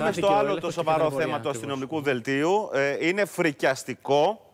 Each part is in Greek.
πάμε στο άλλο το σοβαρό θέμα του αστυνομικού δελτίου. Ε, είναι φρικιαστικό.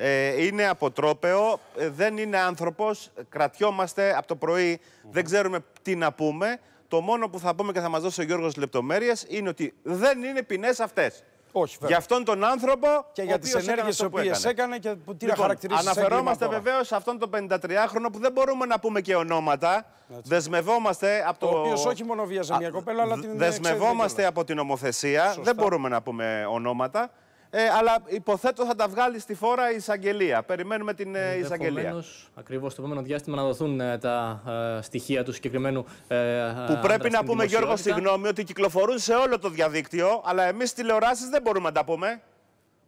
Ε, είναι αποτρόπαιο, ε, δεν είναι άνθρωπος, κρατιόμαστε από το πρωί, δεν ξέρουμε τι να πούμε. Το μόνο που θα πούμε και θα μας δώσει ο Γιώργος λεπτομέρειες είναι ότι δεν είναι ποινές αυτές. Όχι, για αυτόν τον άνθρωπο και για τι ενέργειε που έκανε. έκανε και που τι λοιπόν, χαρακτηρίζεις. Αναφερόμαστε βεβαίως σε αυτόν τον 53χρονο που δεν μπορούμε να πούμε και ονόματα. Έτσι. Δεσμευόμαστε από το. Ο οποίος όχι μόνο βίαζε μια κοπέλα, αλλά την. Δεσμευόμαστε από την ομοθεσία Δεν μπορούμε να πούμε ονόματα. Ε, αλλά υποθέτω θα τα βγάλει στη φόρα η εισαγγελία. Περιμένουμε την ε, εισαγγελία. Ακριβώς το επόμενο διάστημα να δοθούν ε, τα ε, στοιχεία του συγκεκριμένου. Ε, που ε, πρέπει να πούμε, Γιώργο, συγγνώμη, ότι κυκλοφορούν σε όλο το διαδίκτυο, αλλά εμείς τηλεοράσεις δεν μπορούμε να τα πούμε.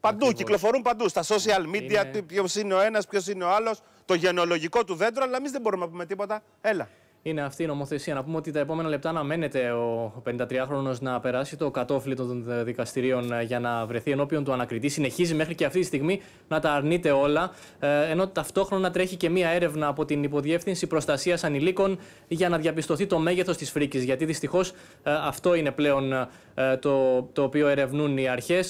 Παντού, κυκλοφορούν παντού. Στα social media, είναι... ποιος είναι ο ένας, ποιος είναι ο άλλος, το γενολογικό του δέντρο, αλλά εμείς δεν μπορούμε να πούμε τίποτα. Έλα είναι αυτή η νομοθεσία. Να πούμε ότι τα επόμενα λεπτά αναμένεται ο 53χρονο να περάσει το κατόφλι των δικαστηρίων ε, για να βρεθεί ενώπιον του ανακριτή. Συνεχίζει μέχρι και αυτή τη στιγμή να τα αρνείται όλα. Ε, ενώ ταυτόχρονα τρέχει και μία έρευνα από την Υποδιεύθυνση Προστασίας Ανηλίκων για να διαπιστωθεί το μέγεθος της φρίκης. Γιατί δυστυχώς ε, αυτό είναι πλέον το, το οποίο ερευνούν οι αρχές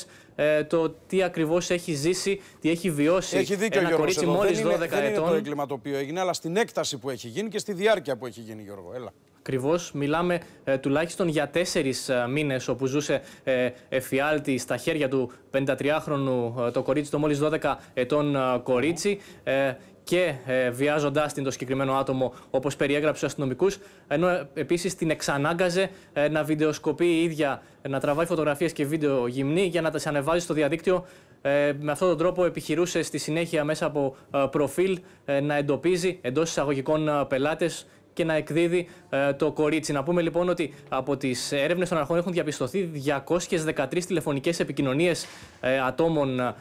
ε, το τι ακριβώς έχει ζήσει, τι έχει βιώσει. Έχει δίκιο, ένα κορίτσι μόλι 12 ετών. Δεν είναι το έγκλημα το οποίο έγινε, αλλά στην έκταση που έχει γίνει και στη διάρκεια που έχει γίνει, Γιώργο. Έλα. Ακριβώς. Μιλάμε ε, τουλάχιστον για τέσσερις ε, μήνες όπου ζούσε ε, εφιάλτη στα χέρια του 53χρονου ε, το κορίτσι, το μόλις 12 ετών κορίτσι και ε, βιάζοντάς την το συγκεκριμένο άτομο όπως περιέγραψε ο αστυνομικού, ενώ ε, επίσης την εξανάγκαζε ε, να βιντεοσκοπεί η ίδια, ε, να τραβάει φωτογραφίες και βίντεο γυμνή για να τα ανεβάζει στο διαδίκτυο. με αυτόν τον τρόπο επιχειρούσε στη συνέχεια μέσα από προφίλ να εντοπίζει εντός εισαγωγικών πελάτες και να εκδίδει ε, το κορίτσι. Να πούμε λοιπόν ότι από τις έρευνες των αρχών έχουν διαπιστωθεί 213 τηλεφωνικές επικοινωνίες ε, ατόμων ε,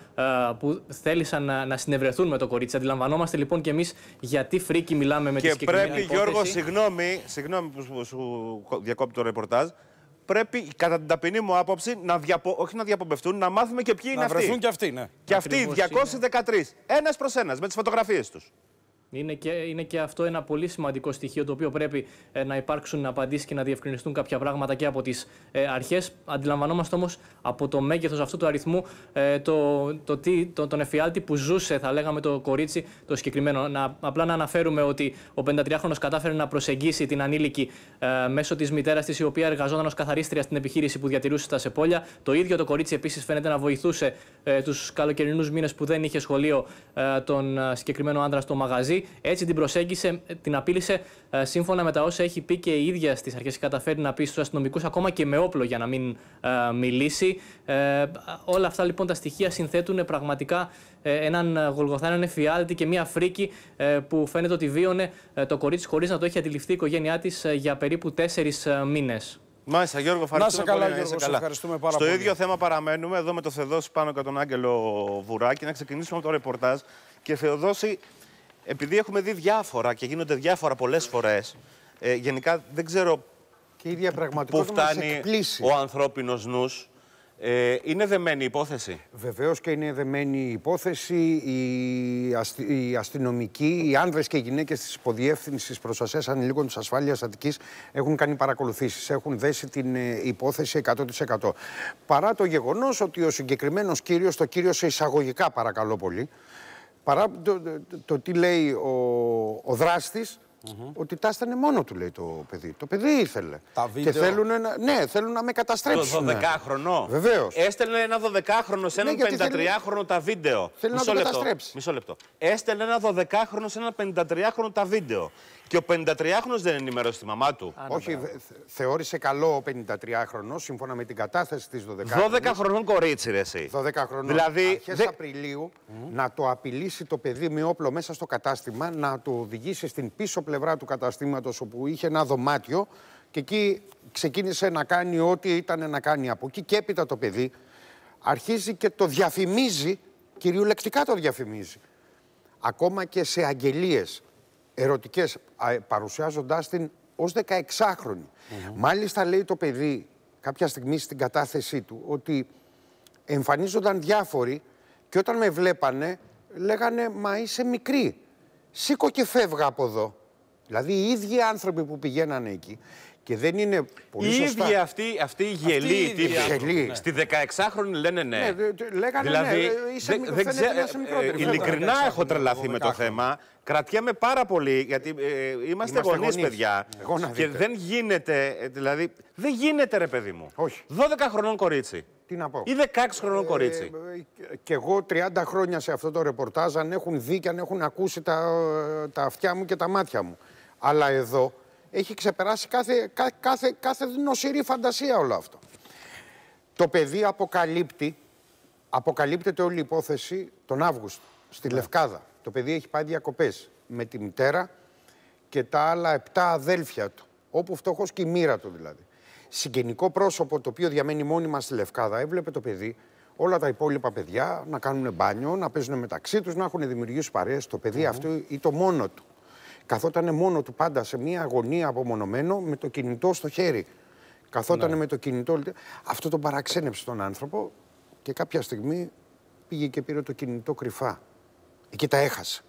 που θέλησαν να, να συνευρεθούν με το κορίτσι. Αντιλαμβανόμαστε λοιπόν και εμείς γιατί φρίκι μιλάμε με τι τη Και πρέπει, Γιώργο, συγγνώμη, συγγνώμη που σου διακόπτω το ρεπορτάζ. Πρέπει, κατά την ταπεινή μου άποψη, να διαπο... όχι να διαπομπευτούν, να μάθουμε και ποιοι να είναι αυτοί. Να βρεθούν και αυτοί, ναι. Και αυτοί, 213. Ένας προς ένας, με τις φωτογραφίες τους. Είναι και, είναι και αυτό ένα πολύ σημαντικό στοιχείο το οποίο πρέπει ε, να υπάρξουν απαντήσεις και να διευκρινιστούν κάποια πράγματα και από τις ε, αρχές. Αντιλαμβανόμαστε όμως από το μέγεθος αυτού του αριθμού ε, το, το, το, τον εφιάλτη που ζούσε, θα λέγαμε, το κορίτσι το συγκεκριμένο. Να, απλά να αναφέρουμε ότι ο 53χρονο κατάφερε να προσεγγίσει την ανήλικη ε, μέσω της μητέρας της, η οποία εργαζόταν ως καθαρίστρια στην επιχείρηση που διατηρούσε στα σεπόλια. Το ίδιο το κορίτσι επίσης φαίνεται να βοηθούσε ε, τους καλοκαιρινούς μήνες που δεν είχε σχολείο ε, τον συγκεκριμένο άντρα στο μαγαζί έτσι την προσέγγισε, την απείλησε ε, σύμφωνα με τα όσα έχει πει και η ίδια στις αρχές. Καταφέρει να πει στους αστυνομικούς ακόμα και με όπλο για να μην ε, μιλήσει. Ε, όλα αυτά λοιπόν τα στοιχεία συνθέτουν πραγματικά έναν γολγοθά, έναν εφιάλτη και μια φρίκη που φαίνεται ότι βίωνε το κορίτσι χωρίς να το έχει αντιληφθεί η οικογένειά της για περίπου τέσσερις μήνες. Μάλιστα, Γιώργο, ευχαριστούμε καλά, Γιώργο, Ευχαριστούμε πάρα Στο πολύ. ίδιο θέμα παραμένουμε εδώ με το Θεοδόση πάνω και τον Άγγελο Βουράκη. Να ξεκινήσουμε από το ρεπορτάζ. Και Θεοδόση, επειδή έχουμε δει διάφορα και γίνονται διάφορα πολλές φορές, ε, γενικά δεν ξέρω και η πού φτάνει ο ανθρώπινος νους. Ε, είναι δεμένη η υπόθεση. Βεβαίως και είναι δεμένη η υπόθεση. Οι, οι αστυνομικοί, οι άνδρες και οι γυναίκες της υποδιεύθυνσης Προστασίας Ανηλίκων της ασφάλειας Αττικής έχουν κάνει παρακολουθήσεις. Έχουν δέσει την ε, υπόθεση 100%. Παρά το γεγονός ότι ο συγκεκριμένος κύριος, το κύριο σε εισαγωγικά παρακαλώ πολύ, παρά το, το, τι λέει ο, ο δράστης, Mm -hmm. Ότι τάστανε μόνο του, λέει το παιδί. Το παιδί ήθελε. Τα βίντεο... Και θέλουν να, ναι, θέλουν να με καταστρέψουν. Το 12χρονο. Βεβαίως. Έστελνε ένα 12χρονο σε ναι, έναν 53χρονο τα βίντεο. Θέλει Μισό να το λεπτό. καταστρέψει. Μισό λεπτό. Έστελνε ένα 12χρονο σε έναν 53χρονο τα βίντεο. Και ο 53χρονο δεν ενημερώσει τη μαμά του. Όχι, δε, θεώρησε καλό ο 53χρονο σύμφωνα με την κατάθεση της 12χρονη. 12 χρονών κορίτσι, ρε, εσύ. 12 χρονών. Δηλαδή. δηλαδη αρχέ Απριλίου να το απειλήσει το παιδί με όπλο μέσα στο κατάστημα, να το οδηγήσει στην πίσω πλευρά του καταστήματος όπου είχε ένα δωμάτιο και εκεί ξεκίνησε να κάνει ό,τι ήταν να κάνει από εκεί και έπειτα το παιδί αρχίζει και το διαφημίζει, κυριολεκτικά το διαφημίζει. Ακόμα και σε αγγελίες ερωτικές, ε, παρουσιάζοντάς την ως 16χρονη. Μάλιστα, λέει το παιδί κάποια στιγμή στην κατάθεσή του ότι εμφανίζονταν διάφοροι και όταν με βλέπανε λέγανε «Μα είσαι μικρή, σήκω και φεύγα από εδώ». Δηλαδή οι ίδιοι άνθρωποι που πηγαίνανε εκεί και δεν είναι πολύ σωστά. αυτή, αυτή η γελή τύπη. Ναι. Στη 16χρονη λένε ναι. ναι λέγανε ναι, δηλαδή, ναι. Είσαι, δε, δεν ε, ε, ειλικρινά έχω τρελαθεί με το θέμα. Κρατιέμαι πάρα πολύ, γιατί ε, είμαστε, είμαστε γονείς, παιδιά. και δεν γίνεται, δηλαδή, δεν γίνεται ρε παιδί μου. Όχι. 12 χρονών κορίτσι. Τι να πω. Ή 16 χρονών κορίτσι. Ε, και εγώ 30 χρόνια σε αυτό το ρεπορτάζ, αν έχουν δει και αν έχουν ακούσει τα, τα αυτιά μου και τα μάτια μου. Αλλά εδώ έχει ξεπεράσει κάθε, κά, κάθε, κάθε νοσηρή φαντασία όλο αυτό. Το παιδί αποκαλύπτει, αποκαλύπτεται όλη η υπόθεση τον Αύγουστο, στη ναι. Λευκάδα. Το παιδί έχει πάει διακοπές με τη μητέρα και τα άλλα επτά αδέλφια του, όπου φτωχός και η μοίρα του δηλαδή. Συγγενικό πρόσωπο το οποίο διαμένει μόνιμα στη Λευκάδα, έβλεπε το παιδί όλα τα υπόλοιπα παιδιά να κάνουν μπάνιο, να παίζουν μεταξύ τους, να έχουν δημιουργήσει παρέες. Το παιδί αυτό ή το μόνο του. Καθόταν μόνο του πάντα σε μια αγωνία απομονωμένο με το κινητό στο χέρι. Καθόταν ναι. με το κινητό. Αυτό τον παραξένεψε τον άνθρωπο και κάποια στιγμή πήγε και πήρε το κινητό κρυφά. Εκεί τα έχασε.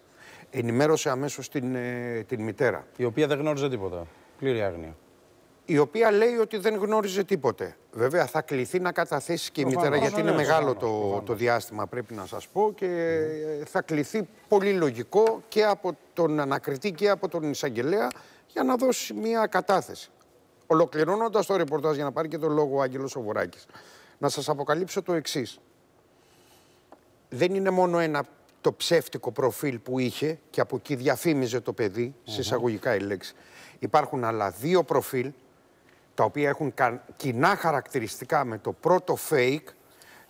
Ενημέρωσε αμέσως την, ε, την μητέρα. Η οποία δεν γνώριζε τίποτα. Πλήρη άγνοια η οποία λέει ότι δεν γνώριζε τίποτε. Βέβαια, θα κληθεί να καταθέσει και η μητέρα, γιατί είναι μεγάλο το, το διάστημα, πρέπει να σας πω, και θα κληθεί πολύ λογικό και από τον ανακριτή και από τον εισαγγελέα για να δώσει μια κατάθεση. Ολοκληρώνοντας το ρεπορτάζ για να πάρει και τον λόγο ο Άγγελος Σοβουράκης, να σας αποκαλύψω το εξής. Δεν είναι μόνο ένα το ψεύτικο προφίλ που είχε και από εκεί διαφήμιζε το παιδί, συσσαγωγικά η λέξη. Υπάρχουν άλλα δύο προφίλ τα οποία έχουν κοινά χαρακτηριστικά με το πρώτο fake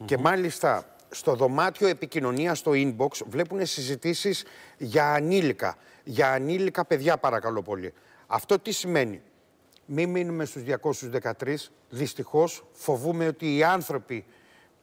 και μάλιστα στο δωμάτιο επικοινωνίας στο inbox βλέπουν συζητήσεις για ανήλικα. Για ανήλικα παιδιά παρακαλώ πολύ. Αυτό τι σημαίνει. Μην μείνουμε στους 213. Δυστυχώς φοβούμε ότι οι άνθρωποι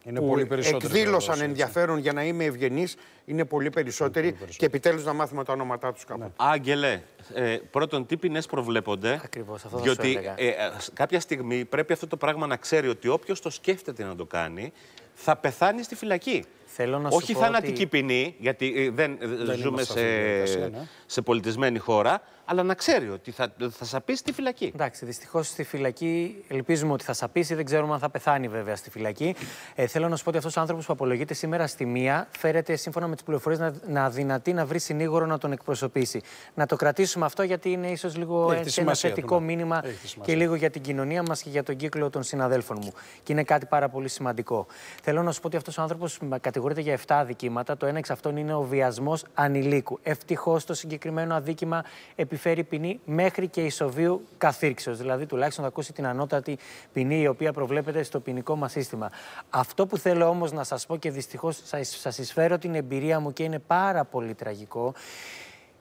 είναι που εκδήλωσαν ενδιαφέρον για να είμαι ευγενής είναι πολύ περισσότεροι, και επιτέλους να μάθουμε τα ονόματά τους κάπου. Ναι. Άγγελε, ε, πρώτον, τι ποινές προβλέπονται. Ακριβώς αυτό Διότι θα ε, ε, κάποια στιγμή πρέπει αυτό το πράγμα να ξέρει ότι όποιος το σκέφτεται να το κάνει θα πεθάνει στη φυλακή. Θέλω να Όχι θανατική ότι... ποινή, γιατί ε, δεν, ε, δεν ζούμε ναι. σε, πολιτισμένη χώρα, αλλά να ξέρει ότι θα, θα σαπίσει στη φυλακή. Εντάξει, δυστυχώς στη φυλακή ελπίζουμε ότι θα σαπίσει, δεν ξέρουμε αν θα πεθάνει βέβαια στη φυλακή. Ε, θέλω να σου πω ότι αυτός ο άνθρωπος που απολογείται σήμερα στη μία φέρεται σύμφωνα με τις πληροφορίες να, να δυνατεί να βρει συνήγορο να τον εκπροσωπήσει. Να το κρατήσουμε αυτό γιατί είναι ίσως λίγο ένα θετικό ναι. μήνυμα και λίγο για την κοινωνία μας και για τον κύκλο των συναδέλφων μου. Και είναι κάτι πάρα πολύ σημαντικό. Θέλω να σου πω ότι αυτός ο άνθρωπος κατηγορεί κατηγορείται για 7 αδικήματα. Το ένα εξ αυτών είναι ο βιασμός ανηλίκου. Ευτυχώς το συγκεκριμένο αδίκημα επιφέρει ποινή μέχρι και ισοβίου καθήρξεω. Δηλαδή, τουλάχιστον θα ακούσει την ανώτατη ποινή η οποία προβλέπεται στο ποινικό μας σύστημα. Αυτό που θέλω όμως να σας πω και δυστυχώς σας εισφέρω την εμπειρία μου και είναι πάρα πολύ τραγικό.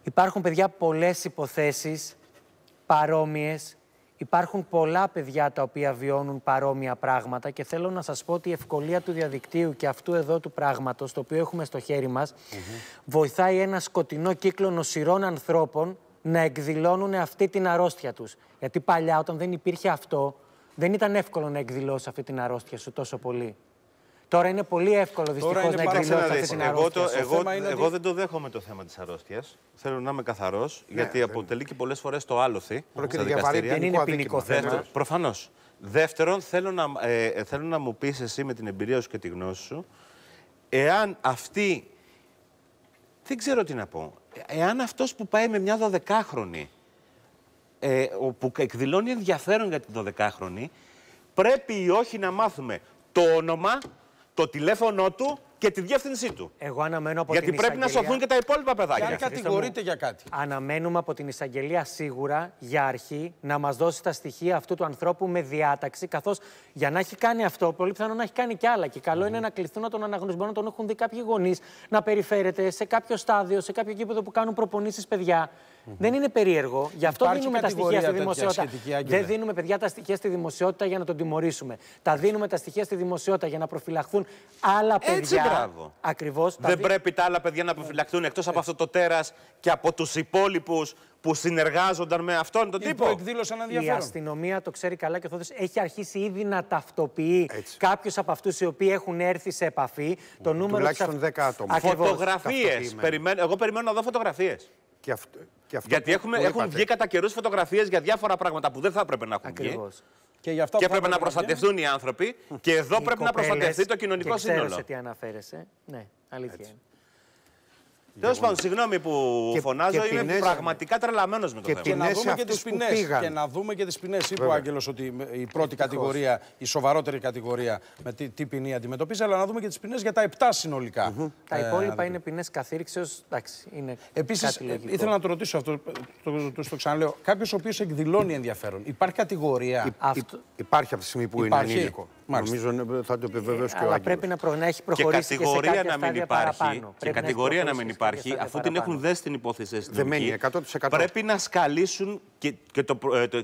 Υπάρχουν, παιδιά, πολλές υποθέσεις παρόμοιες Υπάρχουν πολλά παιδιά τα οποία βιώνουν παρόμοια πράγματα και θέλω να σας πω ότι η ευκολία του διαδικτύου και αυτού εδώ του πράγματος, το οποίο έχουμε στο χέρι μας, βοηθάει ένα σκοτεινό κύκλο νοσηρών ανθρώπων να εκδηλώνουν αυτή την αρρώστια τους. Γιατί παλιά όταν δεν υπήρχε αυτό, δεν ήταν εύκολο να εκδηλώσεις αυτή την αρρώστια σου τόσο πολύ. Τώρα είναι πολύ εύκολο δυστυχώ να εκδηλώσει αυτή την Εγώ, το, εγώ, δεν το δέχομαι το θέμα της αρρώστιας. Θέλω να είμαι καθαρός, ναι. γιατί ναι. αποτελεί και πολλές φορές το άλοθη. Πρόκειται για βαρύ Δεν είναι ποινικό θέμα. Προφανώς. Δεύτερον, θέλω να, ε, ε, θέλω να μου πεις εσύ με την εμπειρία σου και τη γνώση σου, εάν αυτή. Δεν ξέρω τι να πω. Εάν αυτός που πάει με μια 12χρονη, ε, που εκδηλώνει ενδιαφέρον για την 12χρονη, πρέπει ή όχι να μάθουμε το όνομα, το τηλέφωνό του και τη διεύθυνσή του. Εγώ αναμένω από Γιατί την πρέπει εισαγγελία... να σωθούν και τα υπόλοιπα παιδάκια. Αν κατηγορείται για κάτι. Αναμένουμε από την εισαγγελία σίγουρα για αρχή να μας δώσει τα στοιχεία αυτού του ανθρώπου με διάταξη. Καθώς για να έχει κάνει αυτό, πολύ πιθανό να έχει κάνει κι άλλα. Και καλό mm. είναι να κληθούν να τον αναγνωρισμό, να τον έχουν δει κάποιοι γονείς, να περιφέρεται σε κάποιο στάδιο, σε κάποιο κήπεδο που κάνουν προπονήσεις παιδιά. Δεν είναι περίεργο. Γι' αυτό Υπάρχει δίνουμε τα στοιχεία στη δημοσιότητα. Δεν δίνουμε, παιδιά, τα στοιχεία στη δημοσιότητα για να τον τιμωρήσουμε. Τα δίνουμε τα στοιχεία στη δημοσιότητα για να προφυλαχθούν άλλα παιδιά. Έτσι, μπράβο. Ακριβώς, Δεν δι... πρέπει τα άλλα παιδιά να προφυλαχθούν εκτός από ε. αυτό το τέρας και από τους υπόλοιπους που συνεργάζονταν με αυτόν τον τύπο. εκδήλωσαν ενδιαφέρον. Η αστυνομία το ξέρει καλά και αυτό έχει αρχίσει ήδη να ταυτοποιεί κάποιους από αυτούς οι οποίοι έχουν έρθει σε επαφή. Το νούμερο Τουλάχιστον 10 άτομα. Φωτογραφίε. Εγώ περιμένω να δω φωτογραφίες. Γιατί έχουμε, έχουν βγει κατά καιρού φωτογραφίες για διάφορα πράγματα που δεν θα έπρεπε να έχουν βγει. Και, γι αυτό και πρέπει να προστατευτούν οι άνθρωποι. Και εδώ πρέπει να προστατευτεί το κοινωνικό και σύνολο. Ξέρω σε τι αναφέρεσαι. Ναι, αλήθεια. Τέλος πάντων, συγγνώμη που και, φωνάζω, και είμαι πραγματικά τρελαμένος με το θέμα. Και να δούμε και τις ποινέ. Και να δούμε και τις ποινές. Είπε ο Άγγελος ότι η πρώτη κατηγορία, η σοβαρότερη κατηγορία, με τι, τι ποινή αντιμετωπίζει, αλλά να δούμε και τις ποινές για τα επτά συνολικά. Mm -hmm. Τα ε, υπόλοιπα είναι ποινές καθήρυξεω. Επίση, ε, ήθελα να το ρωτήσω αυτό, το, το, το ξαναλέω. Κάποιος ο οποίος εκδηλώνει ενδιαφέρον, υπάρχει κατηγορία. Υπάρχει από τη στιγμή που είναι ενήλικο. Νομίζω θα το επιβεβαιώσει ε, και ο Αλλά πρέπει να έχει προχωρήσει και κατηγορία να μην υπάρχει. Και κατηγορία να μην υπάρχει αφού την έχουν δέσει την υπόθεση στην Πρέπει να σκαλίσουν ε,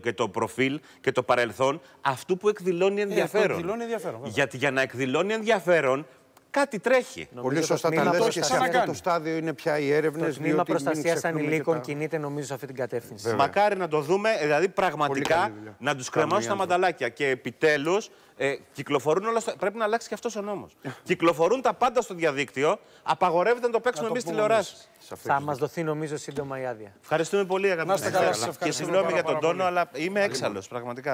και, το, προφίλ και το παρελθόν αυτού που εκδηλώνει ε, ενδιαφέρον. Ε, ενδιαφέρον Γιατί για να εκδηλώνει ενδιαφέρον Κάτι τρέχει. Πολύ σωστά τα λέω και σε αυτό το στάδιο είναι πια οι έρευνες. Το τμήμα προστασία ανηλίκων τα... κινείται νομίζω σε αυτή την κατεύθυνση. Βέβαια. Μακάρι να το δούμε, δηλαδή πραγματικά να τους κρεμάσουν τα μανταλάκια. Και επιτέλους ε, κυκλοφορούν όλα. Στο... Πρέπει να αλλάξει και αυτός ο νόμος. κυκλοφορούν τα πάντα στο διαδίκτυο. Απαγορεύεται να το παίξουμε εμεί τηλεοράσει. Θα μα δοθεί νομίζω σύντομα η άδεια. Ευχαριστούμε πολύ, αγαπητοί Και συγγνώμη για τον τόνο, αλλά είμαι έξαλλο πραγματικά.